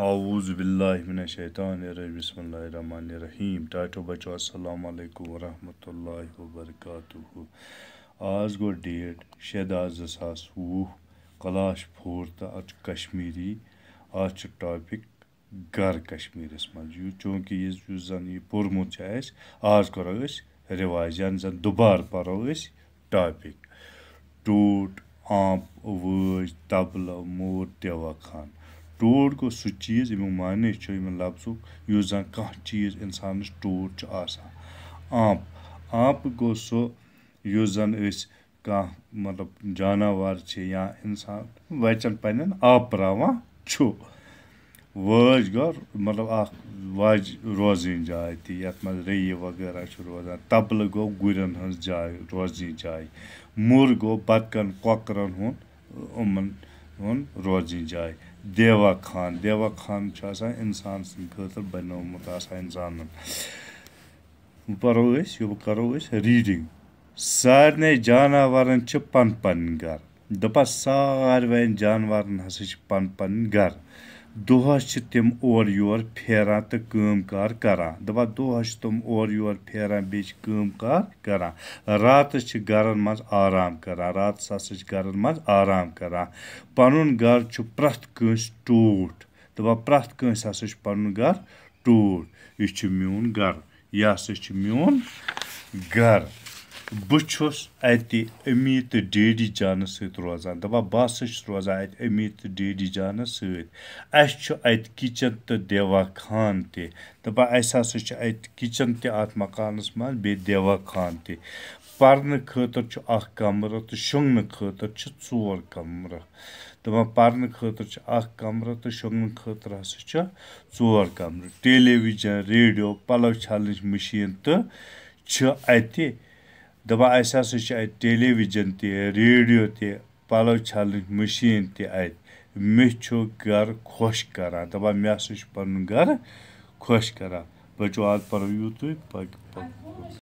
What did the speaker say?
बिस्मिल्लाहिर्रहमानिर्रहीम टाटो बच्चों अस्सलाम वालेकुम रहमतुल्लाहि व बरकातुहु आज गो डेट शहदाज जसास वह कलाश फोर तो आज कश्मीरी आज टॉपिक गर कश्मीर मे चूँकि पोर्मुत आज करो रिवाज यान जन दुबार पारो टॉपिक टूट आंप वज तबल मोर दवा खाना ٹوٹھ گوٚو سُہ چیٖز ییٚمیُک معنی چھُ ییٚمہِ لفظُک یُس زَن کانٛہہ چیٖز اِنسانَس ٹوٹھ چھُ آسان آمپ آمپ گوٚو سُہ یُس زَن أسۍ کانٛہہ مطلب جاناوار چھِ یا اِنسان وَچَن پنٛنٮ۪ن آپراوان چھُ وٲج گوٚو مطلب اَکھ واجہِ روزٕنۍ جاے تہِ یَتھ منٛز ریٚیہِ وغیرہ چھُ روزان تَبلہٕ گوٚو گُرٮ۪ن ہٕنٛز جاے روزٕنۍ جاے مُر گوٚو بَتکَن کۄکرَن ہُنٛد یِمَن ہُنٛد روزٕنۍ جاے دیوا خان دیوا خان چھُ آسان اِنسان سٕنٛدِ خٲطرٕ بَنومُت آسان اِنسانَن وۄنۍ پَرو أسۍ یہِ کَرو أسۍ ریٖڈِنٛگ سارنٕے جاناوارَن چھِ پَنٕنۍ پَنٕنۍ گَرٕ دَپان ساروِیَن جاناوارَن ہَسا چھِ پَنٕنۍ پَنٕنۍ گَرٕ doğaçtım oruyor peratı kım kar kara. Daba doğaçtım oruyor peran beş kım kar kara. Rahat çı garılmaz aram kara. Rahat sası çı garılmaz aram kara. Panun gar çı prat kınş tuğut. Daba prat kınş sası çı panun gar tuğut. Üçü müğün gar. Yası çı müğün gar. بچھس اتہِ أمِت daddy جانَس سۭتۍ روزان دَپان بہٕ ہَسا چھُس روزان اَتہِ أمِت daddy جانَس سۭتۍ اَسہِ چھُ اَتہِ کِچَن تہٕ دیوا خان تہِ دَپان اَسہِ ہَسا چھُ اَتہِ کِچَن تہِ اَتھ مکانَس منٛز بیٚیہِ دیوا خان تہِ پَرنہٕ خٲطرٕ چھُ اَکھ کَمرٕ تہٕ شۄنٛگنہٕ خٲطرٕ چھِ ژور کَمرٕ دَپان پَرنہٕ خٲطرٕ چھُ اَکھ کَمرٕ تہٕ شۄنٛگنہٕ خٲطرٕ ہَسا چھُ ژور کَمرٕ ٹیلی وِجَن ریڈیو پَلو چھَلنٕچ مِشیٖن تہٕ چھِ اَتہِ دَپان اَسہِ ہَسا چھِ اَتہِ ٹیلی وِجَن تہِ ریڈیو تہِ پَلو چھَلنٕچ مٔشیٖن تہِ اَتہِ مےٚ چھُ گَرٕ خۄش کَران دَپان مےٚ ہَسا چھُ پَنُن گَرٕ خۄش کَران بَچو آز پَرو یوٗتٕے باقٕے